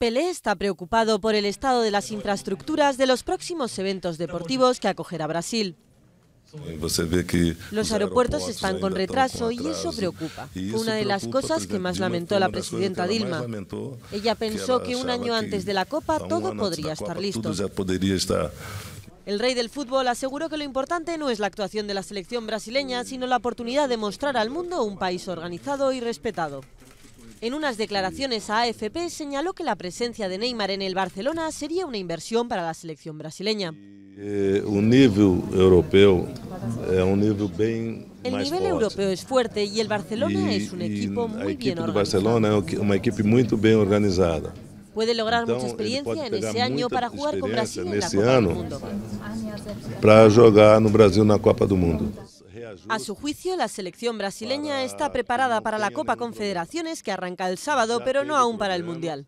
Pelé está preocupado por el estado de las infraestructuras de los próximos eventos deportivos que acogerá Brasil. Pues pues, los aeropuertos están con retraso y eso preocupa. una de las cosas que más lamentó la presidenta Dilma. Ella pensó que un año antes de la Copa todo podría estar listo. El rey del fútbol aseguró que lo importante no es la actuación de la selección brasileña, sino la oportunidad de mostrar al mundo un país organizado y respetado. En unas declaraciones a AFP señaló que la presencia de Neymar en el Barcelona sería una inversión para la selección brasileña. El eh, nivel europeo es eh, un nivel bien el nivel europeo es fuerte y el Barcelona es un equipo muy bien organizado. organizada. Puede lograr mucha experiencia en ese año para jugar con Brasil en la Copa del Mundo. Para jugar no Brasil en la Copa del Mundo. A su juicio, la selección brasileña está preparada para la Copa Confederaciones que arranca el sábado, pero no aún para el Mundial.